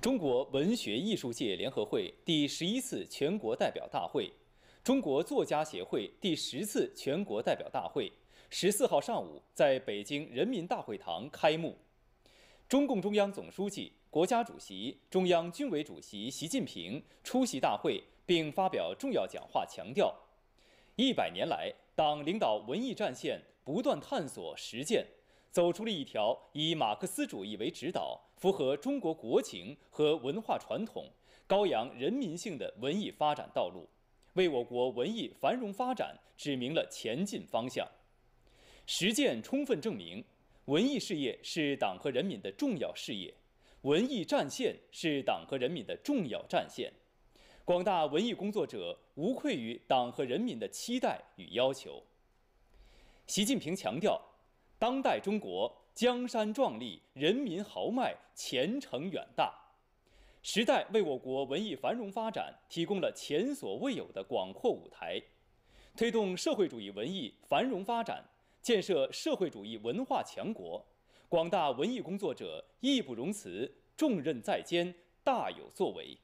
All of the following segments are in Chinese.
中国文学艺术界联合会第十一次全国代表大会、中国作家协会第十次全国代表大会十四号上午在北京人民大会堂开幕。中共中央总书记、国家主席、中央军委主席习近平出席大会并发表重要讲话，强调：一百年来，党领导文艺战线不断探索实践，走出了一条以马克思主义为指导。符合中国国情和文化传统，高扬人民性的文艺发展道路，为我国文艺繁荣发展指明了前进方向。实践充分证明，文艺事业是党和人民的重要事业，文艺战线是党和人民的重要战线。广大文艺工作者无愧于党和人民的期待与要求。习近平强调，当代中国。江山壮丽，人民豪迈，前程远大。时代为我国文艺繁荣发展提供了前所未有的广阔舞台，推动社会主义文艺繁荣发展，建设社会主义文化强国。广大文艺工作者义不容辞，重任在肩，大有作为。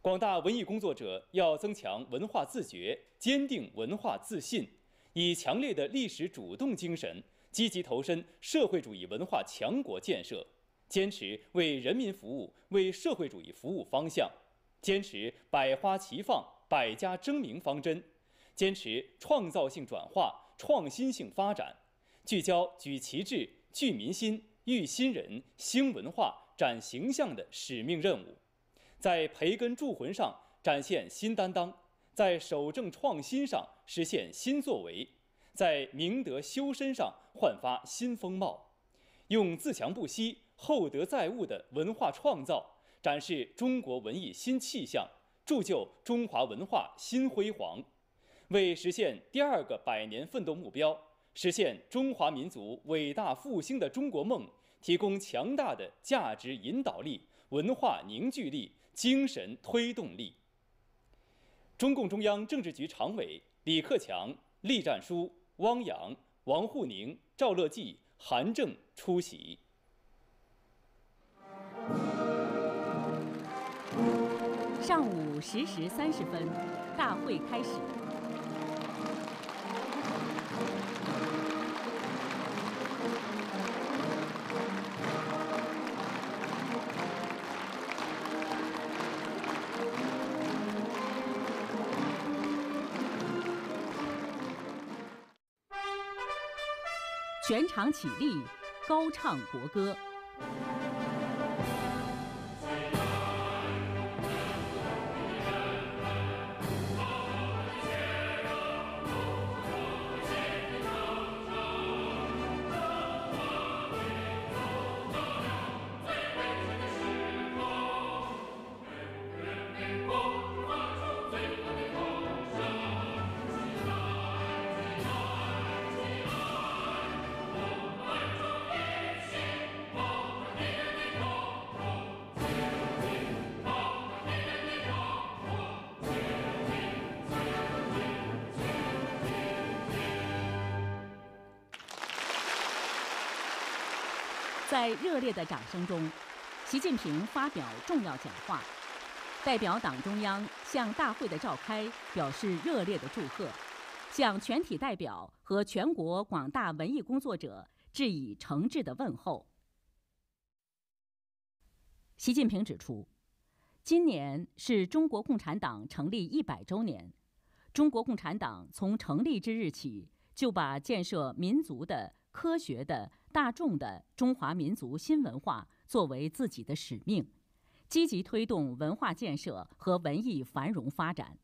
广大文艺工作者要增强文化自觉，坚定文化自信，以强烈的历史主动精神。积极投身社会主义文化强国建设，坚持为人民服务、为社会主义服务方向，坚持百花齐放、百家争鸣方针，坚持创造性转化、创新性发展，聚焦举旗帜、聚民心、育新人、兴文化、展形象的使命任务，在培根铸魂上展现新担当，在守正创新上实现新作为。在明德修身上焕发新风貌，用自强不息、厚德载物的文化创造，展示中国文艺新气象，铸就中华文化新辉煌，为实现第二个百年奋斗目标、实现中华民族伟大复兴的中国梦提供强大的价值引导力、文化凝聚力、精神推动力。中共中央政治局常委李克强、栗战书。汪洋、王沪宁、赵乐际、韩正出席。上午十时三十分，大会开始。常起立，高唱国歌。在热烈的掌声中，习近平发表重要讲话，代表党中央向大会的召开表示热烈的祝贺，向全体代表和全国广大文艺工作者致以诚挚的问候。习近平指出，今年是中国共产党成立一百周年，中国共产党从成立之日起就把建设民族的。科学的、大众的中华民族新文化作为自己的使命，积极推动文化建设和文艺繁荣发展。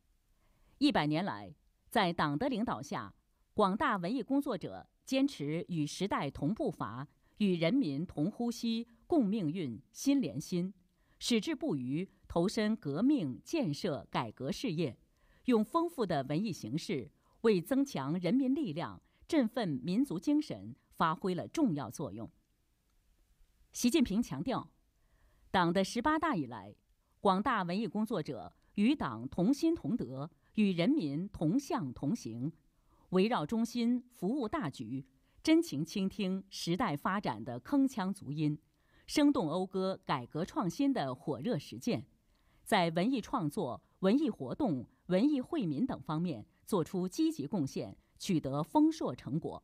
一百年来，在党的领导下，广大文艺工作者坚持与时代同步伐、与人民同呼吸、共命运、心连心，矢志不渝投身革命、建设、改革事业，用丰富的文艺形式为增强人民力量。振奋民族精神发挥了重要作用。习近平强调，党的十八大以来，广大文艺工作者与党同心同德，与人民同向同行，围绕中心、服务大局，真情倾听时代发展的铿锵足音，生动讴歌改革创新的火热实践，在文艺创作、文艺活动、文艺惠民等方面做出积极贡献。取得丰硕成果，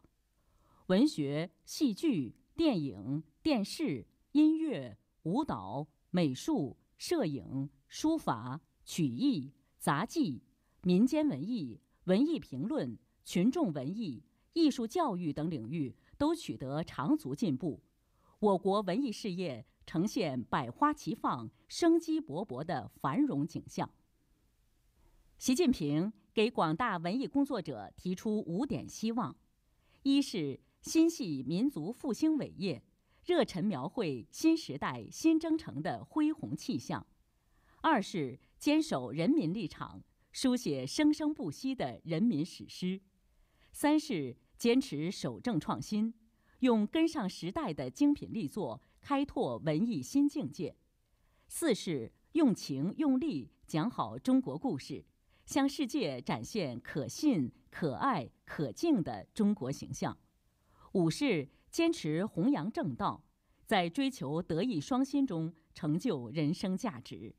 文学、戏剧、电影、电视、音乐、舞蹈、美术、摄影、书法、曲艺、杂技、民间文艺、文艺评论、群众文艺、艺术教育等领域都取得长足进步，我国文艺事业呈现百花齐放、生机勃勃的繁荣景象。习近平给广大文艺工作者提出五点希望：一是心系民族复兴伟业，热忱描绘新时代新征程的恢宏气象；二是坚守人民立场，书写生生不息的人民史诗；三是坚持守正创新，用跟上时代的精品力作开拓文艺新境界；四是用情用力讲好中国故事。向世界展现可信、可爱、可敬的中国形象。五是坚持弘扬正道，在追求德艺双馨中成就人生价值。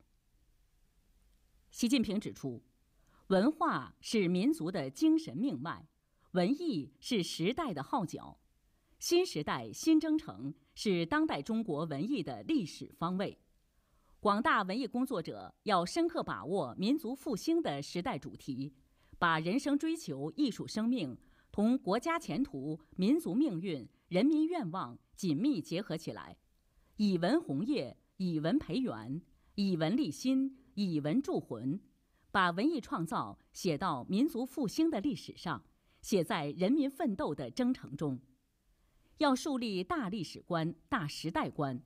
习近平指出，文化是民族的精神命脉，文艺是时代的号角。新时代新征程是当代中国文艺的历史方位。广大文艺工作者要深刻把握民族复兴的时代主题，把人生追求、艺术生命同国家前途、民族命运、人民愿望紧密结合起来，以文弘业，以文培元，以文立心，以文铸魂，把文艺创造写到民族复兴的历史上，写在人民奋斗的征程中。要树立大历史观、大时代观。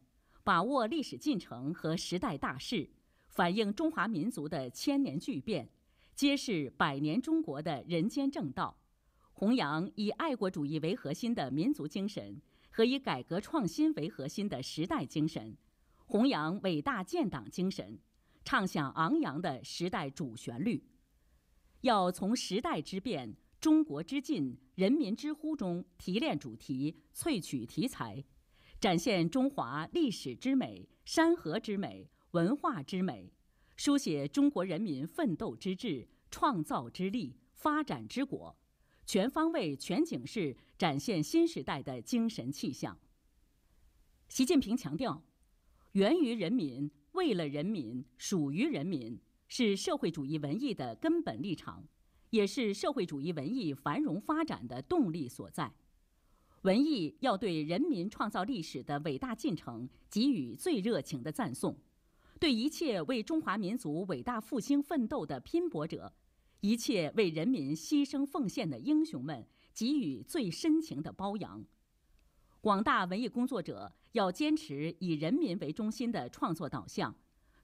把握历史进程和时代大势，反映中华民族的千年巨变，揭示百年中国的人间正道，弘扬以爱国主义为核心的民族精神和以改革创新为核心的时代精神，弘扬伟大建党精神，唱响昂扬的时代主旋律。要从时代之变、中国之进、人民之呼中提炼主题、萃取题材。展现中华历史之美、山河之美、文化之美，书写中国人民奋斗之志、创造之力、发展之果，全方位、全景式展现新时代的精神气象。习近平强调：“源于人民、为了人民、属于人民，是社会主义文艺的根本立场，也是社会主义文艺繁荣发展的动力所在。”文艺要对人民创造历史的伟大进程给予最热情的赞颂，对一切为中华民族伟大复兴奋斗的拼搏者，一切为人民牺牲奉献的英雄们给予最深情的褒扬。广大文艺工作者要坚持以人民为中心的创作导向，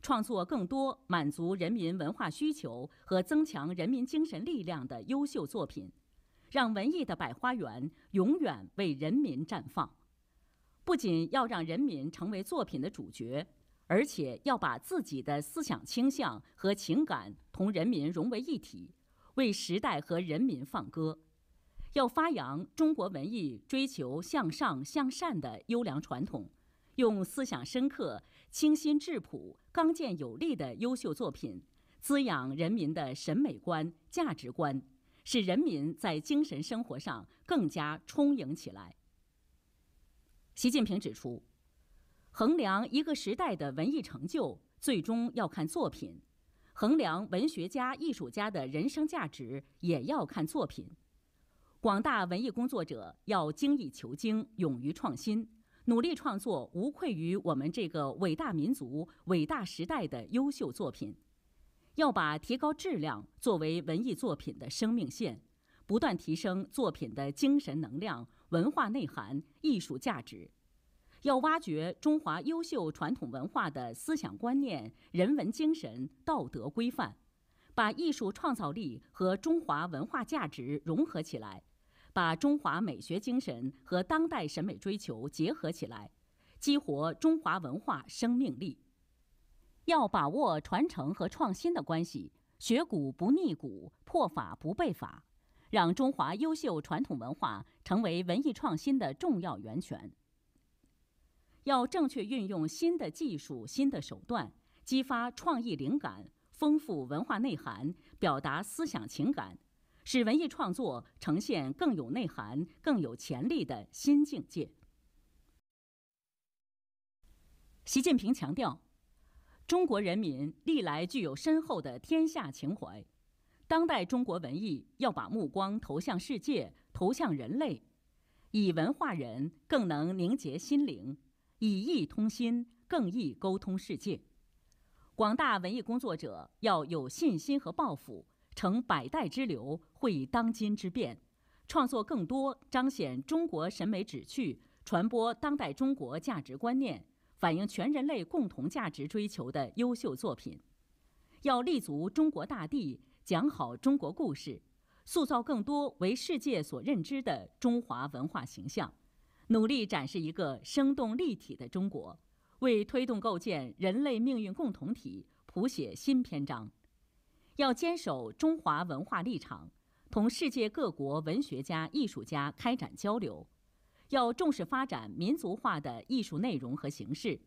创作更多满足人民文化需求和增强人民精神力量的优秀作品。让文艺的百花园永远为人民绽放，不仅要让人民成为作品的主角，而且要把自己的思想倾向和情感同人民融为一体，为时代和人民放歌。要发扬中国文艺追求向上向善的优良传统，用思想深刻、清新质朴、刚健有力的优秀作品，滋养人民的审美观、价值观。使人民在精神生活上更加充盈起来。习近平指出，衡量一个时代的文艺成就，最终要看作品；衡量文学家、艺术家的人生价值，也要看作品。广大文艺工作者要精益求精，勇于创新，努力创作无愧于我们这个伟大民族、伟大时代的优秀作品。要把提高质量作为文艺作品的生命线，不断提升作品的精神能量、文化内涵、艺术价值。要挖掘中华优秀传统文化的思想观念、人文精神、道德规范，把艺术创造力和中华文化价值融合起来，把中华美学精神和当代审美追求结合起来，激活中华文化生命力。要把握传承和创新的关系，学古不逆古，破法不背法，让中华优秀传统文化成为文艺创新的重要源泉。要正确运用新的技术、新的手段，激发创意灵感，丰富文化内涵，表达思想情感，使文艺创作呈现更有内涵、更有潜力的新境界。习近平强调。中国人民历来具有深厚的天下情怀，当代中国文艺要把目光投向世界，投向人类，以文化人更能凝结心灵，以艺通心更易沟通世界。广大文艺工作者要有信心和抱负，乘百代之流，会当今之变，创作更多彰显中国审美旨趣、传播当代中国价值观念。反映全人类共同价值追求的优秀作品，要立足中国大地讲好中国故事，塑造更多为世界所认知的中华文化形象，努力展示一个生动立体的中国，为推动构建人类命运共同体谱写新篇章。要坚守中华文化立场，同世界各国文学家、艺术家开展交流。要重视发展民族化的艺术内容和形式，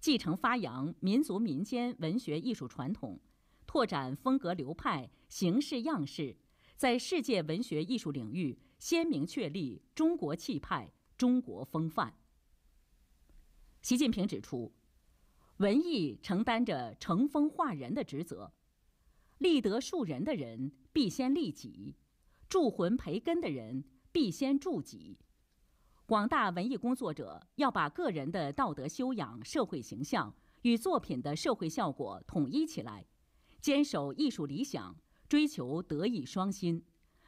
继承发扬民族民间文学艺术传统，拓展风格流派、形式样式，在世界文学艺术领域鲜明确立中国气派、中国风范。习近平指出，文艺承担着承风化人的职责，立德树人的人必先立己，铸魂培根的人必先铸己。广大文艺工作者要把个人的道德修养、社会形象与作品的社会效果统一起来，坚守艺术理想，追求德艺双馨，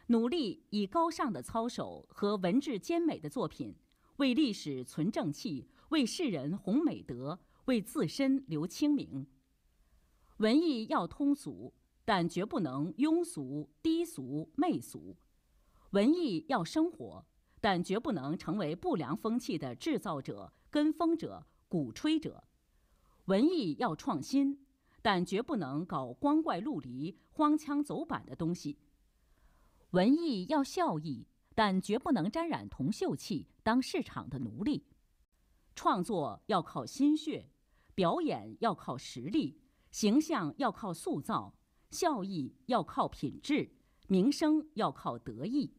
努力以高尚的操守和文质兼美的作品，为历史存正气，为世人弘美德，为自身留清明。文艺要通俗，但绝不能庸俗、低俗、媚俗。文艺要生活。但绝不能成为不良风气的制造者、跟风者、鼓吹者。文艺要创新，但绝不能搞光怪陆离、荒腔走板的东西。文艺要效益，但绝不能沾染铜锈气，当市场的奴隶。创作要靠心血，表演要靠实力，形象要靠塑造，效益要靠品质，名声要靠德艺。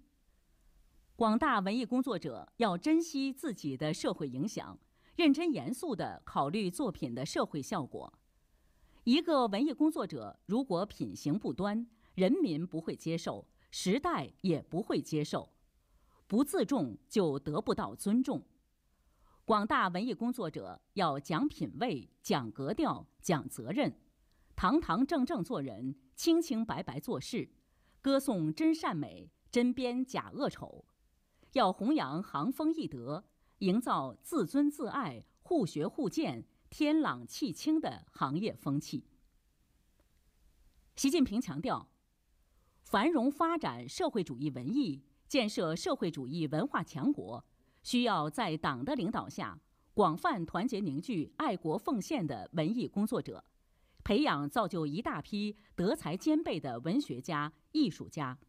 广大文艺工作者要珍惜自己的社会影响，认真严肃地考虑作品的社会效果。一个文艺工作者如果品行不端，人民不会接受，时代也不会接受。不自重就得不到尊重。广大文艺工作者要讲品位、讲格调、讲责任，堂堂正正做人，清清白白做事，歌颂真善美，针砭假恶丑。要弘扬行风易德，营造自尊自爱、互学互鉴、天朗气清的行业风气。习近平强调，繁荣发展社会主义文艺，建设社会主义文化强国，需要在党的领导下，广泛团结凝聚爱国奉献的文艺工作者，培养造就一大批德才兼备的文学家、艺术家。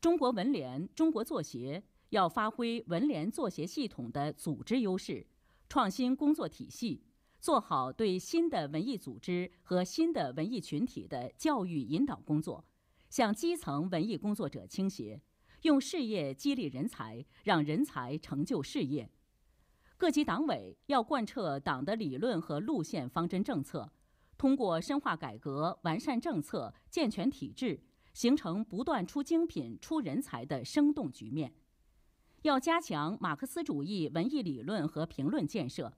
中国文联、中国作协。要发挥文联作协系统的组织优势，创新工作体系，做好对新的文艺组织和新的文艺群体的教育引导工作，向基层文艺工作者倾斜，用事业激励人才，让人才成就事业。各级党委要贯彻党的理论和路线方针政策，通过深化改革、完善政策、健全体制，形成不断出精品、出人才的生动局面。要加强马克思主义文艺理论和评论建设，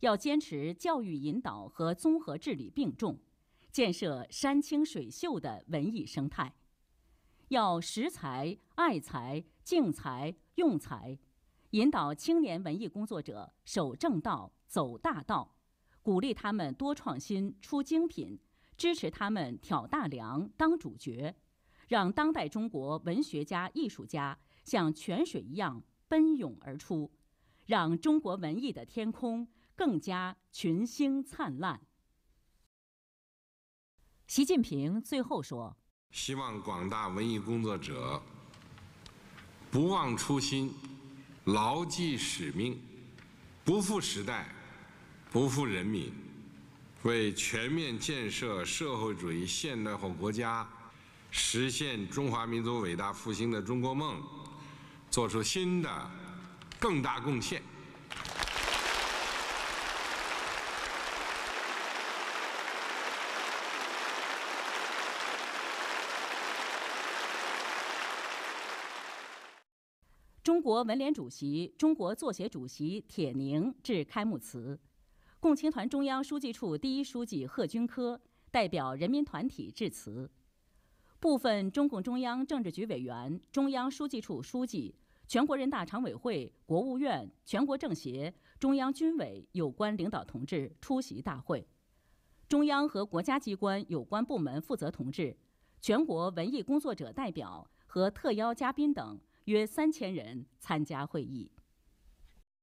要坚持教育引导和综合治理并重，建设山清水秀的文艺生态。要识才、爱才、敬才、用才，引导青年文艺工作者守正道、走大道，鼓励他们多创新、出精品，支持他们挑大梁、当主角，让当代中国文学家、艺术家。像泉水一样奔涌而出，让中国文艺的天空更加群星灿烂。习近平最后说：“希望广大文艺工作者不忘初心，牢记使命，不负时代，不负人民，为全面建设社会主义现代化国家，实现中华民族伟大复兴的中国梦。”做出新的更大贡献。中国文联主席、中国作协主席铁凝致开幕词，共青团中央书记处第一书记贺军科代表人民团体致辞。部分中共中央政治局委员、中央书记处书记、全国人大常委会、国务院、全国政协、中央军委有关领导同志出席大会，中央和国家机关有关部门负责同志、全国文艺工作者代表和特邀嘉宾等约三千人参加会议。